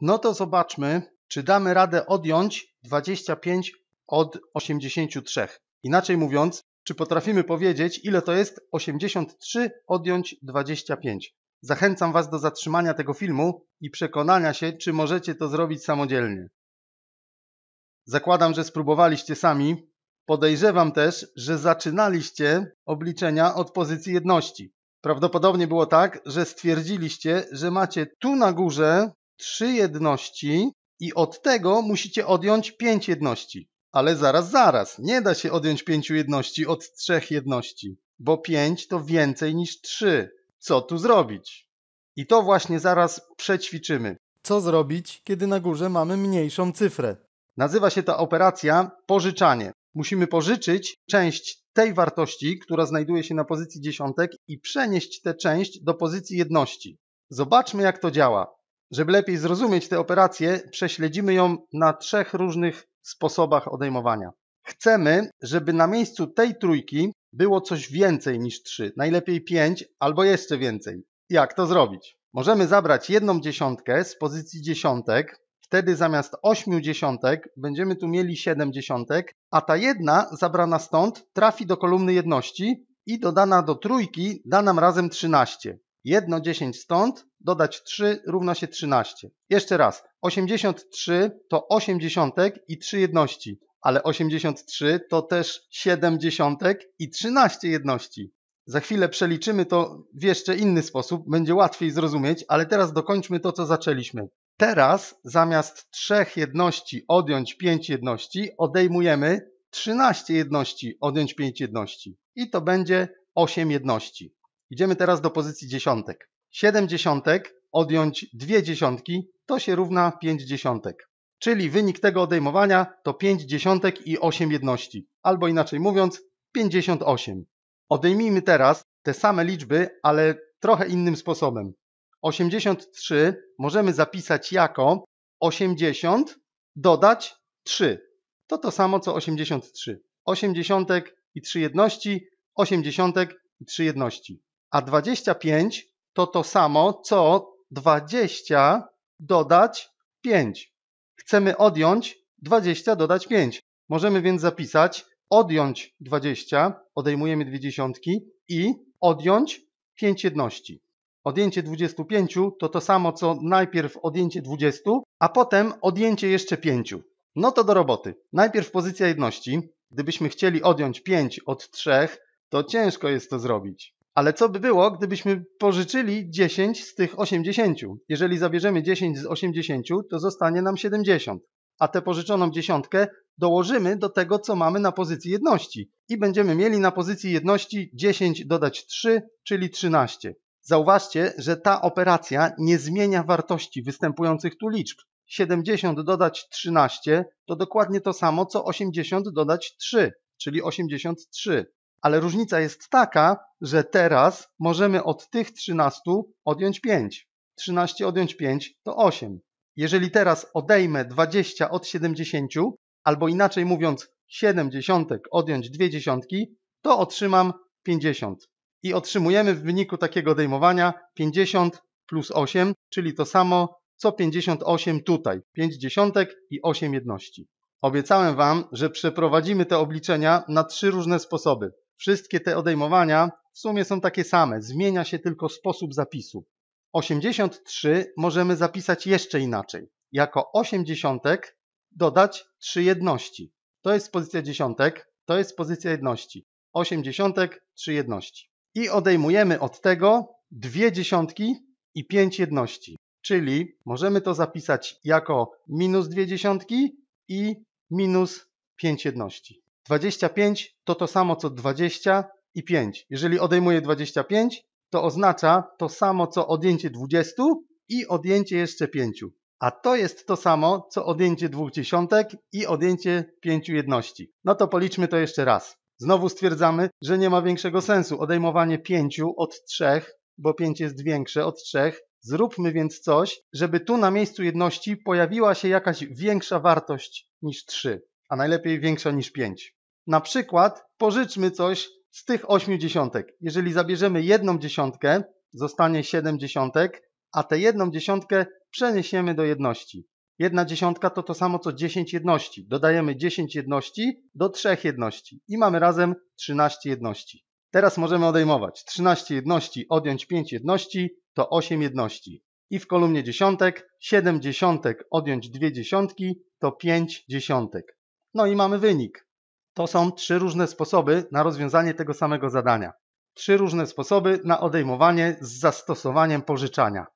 No to zobaczmy, czy damy radę odjąć 25 od 83. Inaczej mówiąc, czy potrafimy powiedzieć, ile to jest 83 odjąć 25. Zachęcam Was do zatrzymania tego filmu i przekonania się, czy możecie to zrobić samodzielnie. Zakładam, że spróbowaliście sami. Podejrzewam też, że zaczynaliście obliczenia od pozycji jedności. Prawdopodobnie było tak, że stwierdziliście, że macie tu na górze trzy jedności i od tego musicie odjąć pięć jedności. Ale zaraz, zaraz, nie da się odjąć pięciu jedności od trzech jedności, bo pięć to więcej niż trzy. Co tu zrobić? I to właśnie zaraz przećwiczymy. Co zrobić, kiedy na górze mamy mniejszą cyfrę? Nazywa się ta operacja pożyczanie. Musimy pożyczyć część tej wartości, która znajduje się na pozycji dziesiątek i przenieść tę część do pozycji jedności. Zobaczmy jak to działa. Żeby lepiej zrozumieć tę operację, prześledzimy ją na trzech różnych sposobach odejmowania. Chcemy, żeby na miejscu tej trójki było coś więcej niż 3, najlepiej 5 albo jeszcze więcej. Jak to zrobić? Możemy zabrać jedną dziesiątkę z pozycji dziesiątek, wtedy zamiast 8 dziesiątek będziemy tu mieli 7 dziesiątek, a ta jedna zabrana stąd trafi do kolumny jedności i dodana do trójki da nam razem 13. 1 10 stąd, dodać 3 równa się 13. Jeszcze raz, 83 to 80 i 3 jedności, ale 83 to też 70 i 13 jedności. Za chwilę przeliczymy to w jeszcze inny sposób, będzie łatwiej zrozumieć, ale teraz dokończmy to, co zaczęliśmy. Teraz zamiast 3 jedności odjąć 5 jedności, odejmujemy 13 jedności odjąć 5 jedności i to będzie 8 jedności. Idziemy teraz do pozycji dziesiątek. 7 dziesiątek odjąć 2 dziesiątki to się równa 5 dziesiątek. Czyli wynik tego odejmowania to 5 dziesiątek i 8 jedności. Albo inaczej mówiąc 58. Odejmijmy teraz te same liczby, ale trochę innym sposobem. 83 możemy zapisać jako 80 dodać 3. To to samo co 83. 80 i 3 jedności, 80 i 3 jedności a 25 to to samo, co 20 dodać 5. Chcemy odjąć 20 dodać 5. Możemy więc zapisać odjąć 20, odejmujemy dwie dziesiątki i odjąć 5 jedności. Odjęcie 25 to to samo, co najpierw odjęcie 20, a potem odjęcie jeszcze 5. No to do roboty. Najpierw pozycja jedności. Gdybyśmy chcieli odjąć 5 od 3, to ciężko jest to zrobić. Ale co by było, gdybyśmy pożyczyli 10 z tych 80? Jeżeli zabierzemy 10 z 80, to zostanie nam 70, a tę pożyczoną dziesiątkę dołożymy do tego, co mamy na pozycji jedności i będziemy mieli na pozycji jedności 10 dodać 3, czyli 13. Zauważcie, że ta operacja nie zmienia wartości występujących tu liczb. 70 dodać 13 to dokładnie to samo, co 80 dodać 3, czyli 83. Ale różnica jest taka, że teraz możemy od tych 13 odjąć 5. 13 odjąć 5 to 8. Jeżeli teraz odejmę 20 od 70, albo inaczej mówiąc 70 odjąć 2 dziesiątki, to otrzymam 50. I otrzymujemy w wyniku takiego odejmowania 50 plus 8, czyli to samo co 58 tutaj. 5 dziesiątek i 8 jedności. Obiecałem Wam, że przeprowadzimy te obliczenia na trzy różne sposoby. Wszystkie te odejmowania w sumie są takie same, zmienia się tylko sposób zapisu. 83 możemy zapisać jeszcze inaczej. Jako 80 dodać 3 jedności. To jest pozycja dziesiątek, to jest pozycja jedności. 80, 3 jedności. I odejmujemy od tego dwie dziesiątki i 5 jedności. Czyli możemy to zapisać jako minus dwie dziesiątki i minus 5 jedności. 25 to to samo co 20 i 5. Jeżeli odejmuję 25, to oznacza to samo co odjęcie 20 i odjęcie jeszcze 5. A to jest to samo co odjęcie dwóch dziesiątek i odjęcie pięciu jedności. No to policzmy to jeszcze raz. Znowu stwierdzamy, że nie ma większego sensu odejmowanie 5 od 3, bo 5 jest większe od 3. Zróbmy więc coś, żeby tu na miejscu jedności pojawiła się jakaś większa wartość niż 3, a najlepiej większa niż 5. Na przykład pożyczmy coś z tych 8 dziesiątek. Jeżeli zabierzemy jedną dziesiątkę, zostanie 7 dziesiątek, a tę jedną dziesiątkę przeniesiemy do jedności. Jedna dziesiątka to to samo co 10 jedności. Dodajemy 10 jedności do 3 jedności i mamy razem 13 jedności. Teraz możemy odejmować 13 jedności, odjąć 5 jedności to 8 jedności. I w kolumnie dziesiątek 7 dziesiątek odjąć 2 dziesiątki to 5 dziesiątek. No i mamy wynik. To są trzy różne sposoby na rozwiązanie tego samego zadania. Trzy różne sposoby na odejmowanie z zastosowaniem pożyczania.